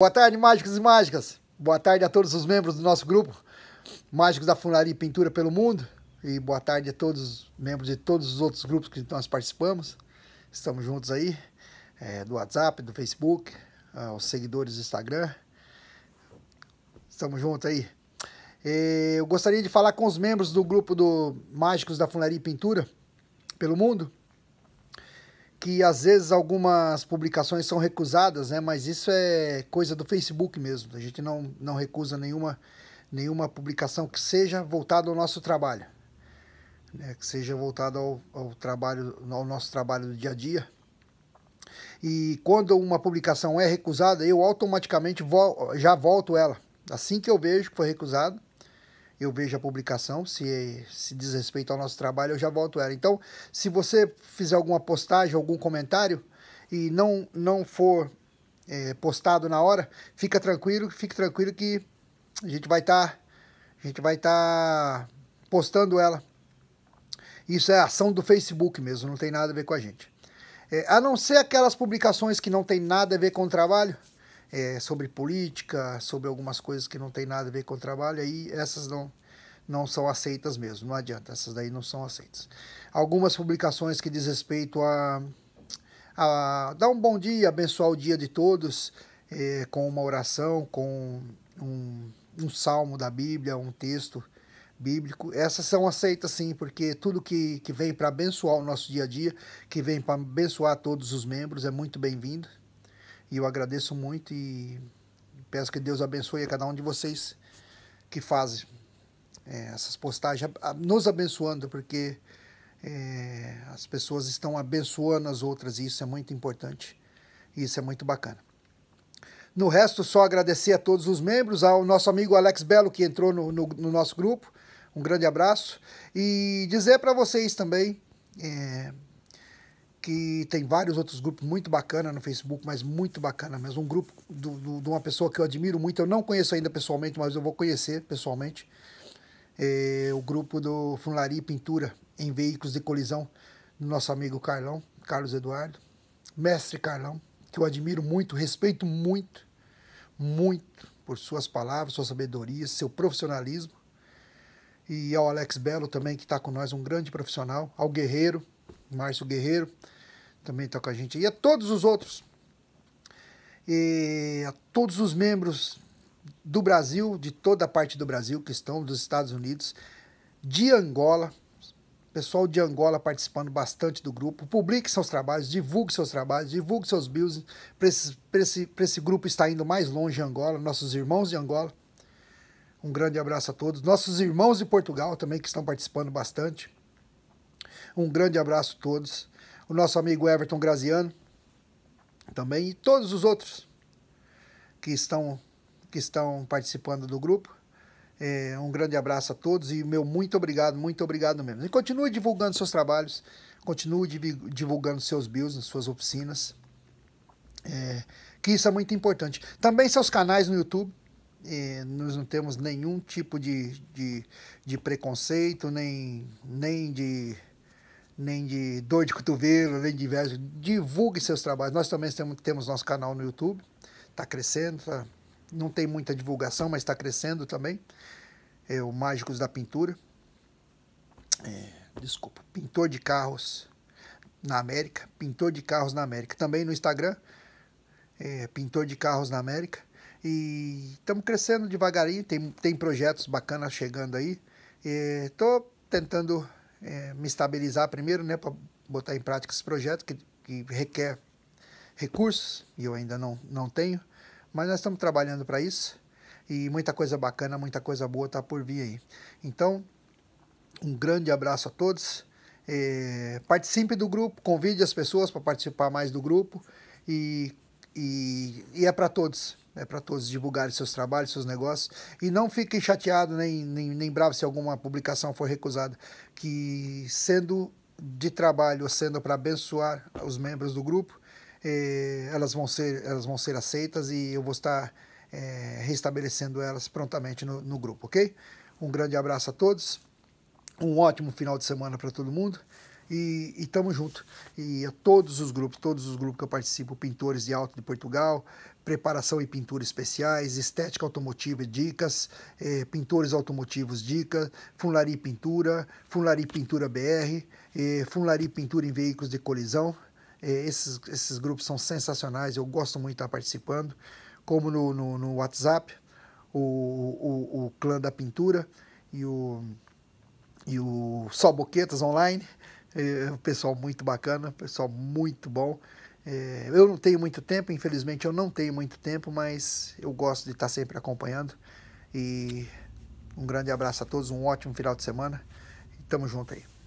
Boa tarde, mágicos e mágicas. Boa tarde a todos os membros do nosso grupo Mágicos da e Pintura pelo Mundo. E boa tarde a todos os membros de todos os outros grupos que nós participamos. Estamos juntos aí, é, do WhatsApp, do Facebook, aos ah, seguidores do Instagram. Estamos juntos aí. E eu gostaria de falar com os membros do grupo do Mágicos da e Pintura pelo Mundo que às vezes algumas publicações são recusadas, né? Mas isso é coisa do Facebook mesmo. A gente não, não recusa nenhuma, nenhuma publicação que seja voltada ao nosso trabalho, né? Que seja voltada ao, ao trabalho, ao nosso trabalho do dia a dia. E quando uma publicação é recusada, eu automaticamente já volto ela. Assim que eu vejo que foi recusado, eu vejo a publicação, se, se diz respeito ao nosso trabalho, eu já volto ela. Então, se você fizer alguma postagem, algum comentário e não, não for é, postado na hora, fica tranquilo, fique tranquilo que a gente vai estar tá, a gente vai estar tá postando ela. Isso é ação do Facebook mesmo, não tem nada a ver com a gente. É, a não ser aquelas publicações que não tem nada a ver com o trabalho, é, sobre política, sobre algumas coisas que não tem nada a ver com o trabalho, aí essas não, não são aceitas mesmo, não adianta, essas daí não são aceitas. Algumas publicações que diz respeito a, a dar um bom dia, abençoar o dia de todos, é, com uma oração, com um, um salmo da Bíblia, um texto bíblico, essas são aceitas sim, porque tudo que, que vem para abençoar o nosso dia a dia, que vem para abençoar todos os membros, é muito bem-vindo. E eu agradeço muito e peço que Deus abençoe a cada um de vocês que fazem é, essas postagens, nos abençoando, porque é, as pessoas estão abençoando as outras e isso é muito importante. E isso é muito bacana. No resto, só agradecer a todos os membros, ao nosso amigo Alex Belo, que entrou no, no, no nosso grupo. Um grande abraço. E dizer para vocês também. É, que tem vários outros grupos muito bacana no Facebook, mas muito bacana mas Um grupo do, do, de uma pessoa que eu admiro muito, eu não conheço ainda pessoalmente, mas eu vou conhecer pessoalmente. É, o grupo do Funlaria e Pintura em Veículos de Colisão, do nosso amigo Carlão, Carlos Eduardo. Mestre Carlão, que eu admiro muito, respeito muito, muito por suas palavras, sua sabedoria, seu profissionalismo. E ao Alex Belo também, que está com nós, um grande profissional. Ao Guerreiro, Márcio Guerreiro também está com a gente. E a todos os outros, e a todos os membros do Brasil, de toda a parte do Brasil que estão, dos Estados Unidos, de Angola, pessoal de Angola participando bastante do grupo. Publique seus trabalhos, divulgue seus trabalhos, divulgue seus bios, para esse, pra esse, pra esse grupo está indo mais longe em Angola, nossos irmãos de Angola. Um grande abraço a todos. Nossos irmãos de Portugal também que estão participando bastante. Um grande abraço a todos o nosso amigo Everton Graziano também e todos os outros que estão que estão participando do grupo. É, um grande abraço a todos e meu muito obrigado, muito obrigado mesmo. E continue divulgando seus trabalhos, continue divulgando seus nas suas oficinas, é, que isso é muito importante. Também seus canais no YouTube, é, nós não temos nenhum tipo de, de, de preconceito, nem, nem de nem de dor de cotovelo, nem de inveja. Divulgue seus trabalhos. Nós também temos nosso canal no YouTube. Está crescendo. Tá... Não tem muita divulgação, mas está crescendo também. É o Mágicos da Pintura. É, desculpa. Pintor de Carros na América. Pintor de Carros na América. Também no Instagram. É, pintor de Carros na América. E estamos crescendo devagarinho. Tem, tem projetos bacanas chegando aí. Estou é, tentando é, me estabilizar primeiro, né, para botar em prática esse projeto que, que requer recursos e eu ainda não, não tenho, mas nós estamos trabalhando para isso e muita coisa bacana, muita coisa boa está por vir aí. Então, um grande abraço a todos. É, participe do grupo, convide as pessoas para participar mais do grupo e, e, e é para todos né, para todos divulgarem seus trabalhos, seus negócios. E não fiquem chateados nem, nem, nem bravos se alguma publicação for recusada, que sendo de trabalho, sendo para abençoar os membros do grupo, eh, elas, vão ser, elas vão ser aceitas e eu vou estar eh, restabelecendo elas prontamente no, no grupo, ok? Um grande abraço a todos, um ótimo final de semana para todo mundo e estamos juntos E a todos os grupos, todos os grupos que eu participo, Pintores de Alto de Portugal, Preparação e Pintura Especiais, Estética Automotiva Dicas, eh, Pintores Automotivos Dicas, Funlari Pintura, Funlari Pintura BR, eh, Funlari Pintura em Veículos de Colisão. Eh, esses, esses grupos são sensacionais, eu gosto muito de estar participando, como no, no, no WhatsApp, o, o, o Clã da Pintura e o, e o Só Boquetas Online. É, pessoal muito bacana, pessoal muito bom. É, eu não tenho muito tempo, infelizmente eu não tenho muito tempo, mas eu gosto de estar sempre acompanhando. E um grande abraço a todos, um ótimo final de semana. E tamo junto aí.